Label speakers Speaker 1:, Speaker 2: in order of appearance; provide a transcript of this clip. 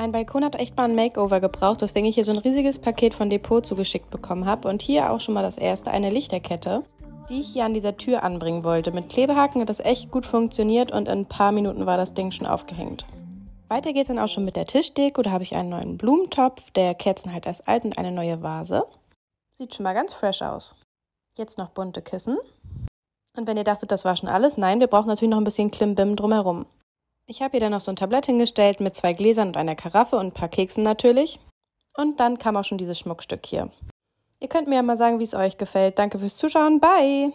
Speaker 1: Mein Balkon hat echt mal ein Makeover gebraucht, deswegen ich hier so ein riesiges Paket von Depot zugeschickt bekommen habe. Und hier auch schon mal das erste, eine Lichterkette, die ich hier an dieser Tür anbringen wollte. Mit Klebehaken hat das echt gut funktioniert und in ein paar Minuten war das Ding schon aufgehängt. Weiter geht's dann auch schon mit der Tischdeko. Da habe ich einen neuen Blumentopf, der Kerzen halt erst alt und eine neue Vase. Sieht schon mal ganz fresh aus. Jetzt noch bunte Kissen. Und wenn ihr dachtet, das war schon alles, nein, wir brauchen natürlich noch ein bisschen Klimbim drumherum. Ich habe ihr dann noch so ein Tablett hingestellt mit zwei Gläsern und einer Karaffe und ein paar Keksen natürlich. Und dann kam auch schon dieses Schmuckstück hier. Ihr könnt mir ja mal sagen, wie es euch gefällt. Danke fürs Zuschauen. Bye!